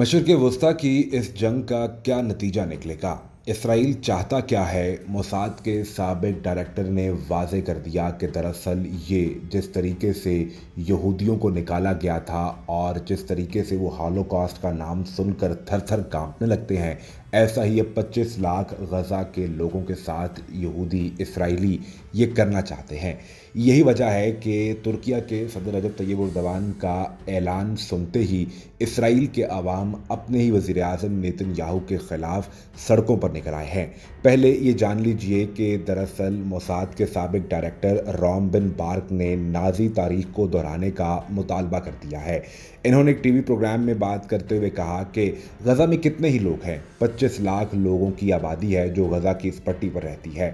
मशरक वस्ती की इस जंग का क्या नतीजा निकलेगा इसराइल चाहता क्या है मोसाद के सबक डायरेक्टर ने वाजे कर दिया कि दरअसल ये जिस तरीके से यहूदियों को निकाला गया था और जिस तरीके से वो हॉलोकॉस्ट का नाम सुनकर थर थर कांपने लगते हैं ऐसा ही अब पच्चीस लाख गज़ा के लोगों के साथ यहूदी इसराइली ये करना चाहते हैं यही वजह है कि तुर्किया के सदर रजब तैयब उर्दवान का ऐलान सुनते ही इसराइल के आवाम अपने ही वज़ी अजम नितिन याहू के ख़िलाफ़ सड़कों पर निकल आए हैं पहले ये जान लीजिए कि दरअसल मोसाद के सबक डायरेक्टर रॉम बिन बार्क ने नाजी तारीख को दोहराने का मुतालबा कर दिया है इन्होंने एक टीवी प्रोग्राम में बात करते हुए कहा कि गज़ा में कितने ही लोग हैं 25 लाख लोगों की आबादी है जो गज़ा की इस पट्टी पर रहती है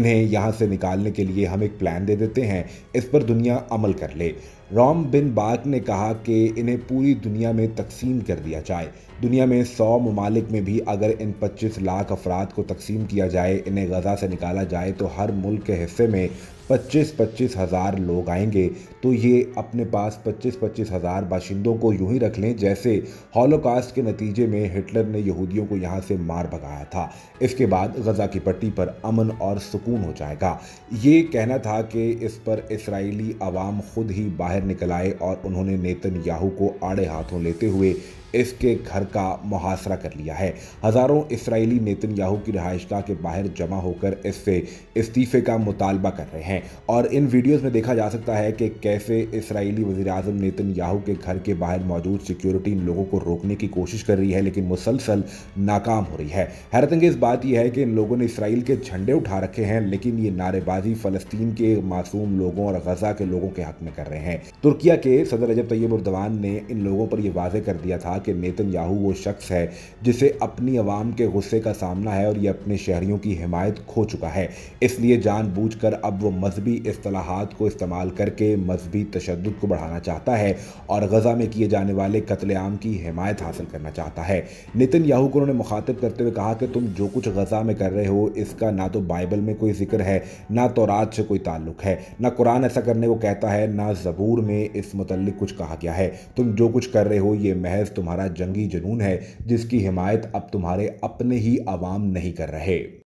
इन्हें यहाँ से निकालने के लिए हम एक प्लान दे देते हैं इस पर दुनिया अमल कर ले राम बिन बाग ने कहा कि इन्हें पूरी दुनिया में तकसीम कर दिया जाए दुनिया में सौ ममालिक में भी अगर इन 25 लाख अफराद को तकसीम किया जाए इन्हें गजा से निकाला जाए तो हर मुल्क के हिस्से में पच्चीस पच्चीस हज़ार लोग आएंगे तो ये अपने पास पच्चीस पच्चीस हज़ार बाशिंदों को यूं ही रख लें जैसे हॉलोकास्ट के नतीजे में हिटलर ने यहूदियों को यहाँ से मार भगाया था इसके बाद गजा की पट्टी पर अमन और सुकून हो जाएगा ये कहना था कि इस पर इसराइली आवाम खुद ही बाहर निकल आए और उन्होंने नेतन याहू को आड़े हाथों लेते हुए इसके घर का मुहासरा कर लिया है हज़ारों इसराइली नेतन्याहू याहू की रहायशगाह के बाहर जमा होकर इससे इस्तीफे का मुतालबा कर रहे हैं और इन वीडियोज़ में देखा जा सकता है कि कैसे इसराइली वजी अजम नेतन याहू के घर के बाहर मौजूद सिक्योरिटी इन लोगों को रोकने की कोशिश कर रही है लेकिन मुसलसल नाकाम हो रही है हैरतंगेज बात यह है कि इन लोगों ने इसराइल के झंडे उठा रखे हैं लेकिन ये नारेबाजी फ़लस्तीन के मासूम लोगों और गजा के लोगों के हक में कर रहे हैं तुर्किया के सदर रजब तैयब उर्दवान ने इन लोगों पर यह वाजे कर दिया था कि नेतन याहू वो शख्स है जिसे अपनी आवाम के गुस्से का सामना है और ये अपने शहरीों की हिमायत खो चुका है इसलिए जानबूझकर अब वो मजहबी असलाहत को इस्तेमाल करके मजहबी तशद को बढ़ाना चाहता है और गजा में किए जाने वाले कतलेआम की हिमायत हासिल करना चाहता है नितिन याहू को उन्होंने मुखातिब करते हुए कहा कि तुम जो कुछ गजा में कर रहे हो इसका ना तो बाइबल में कोई जिक्र है ना तो रात से कोई ताल्लुक है ना कुरान ऐसा करने को कहता है ना जबूर में इस मुतल कुछ कहा गया है तुम जो कुछ कर रहे हो ये महज तुम्हारे तुम्हारा जंगी जुनून है जिसकी हिमायत अब तुम्हारे अपने ही आवाम नहीं कर रहे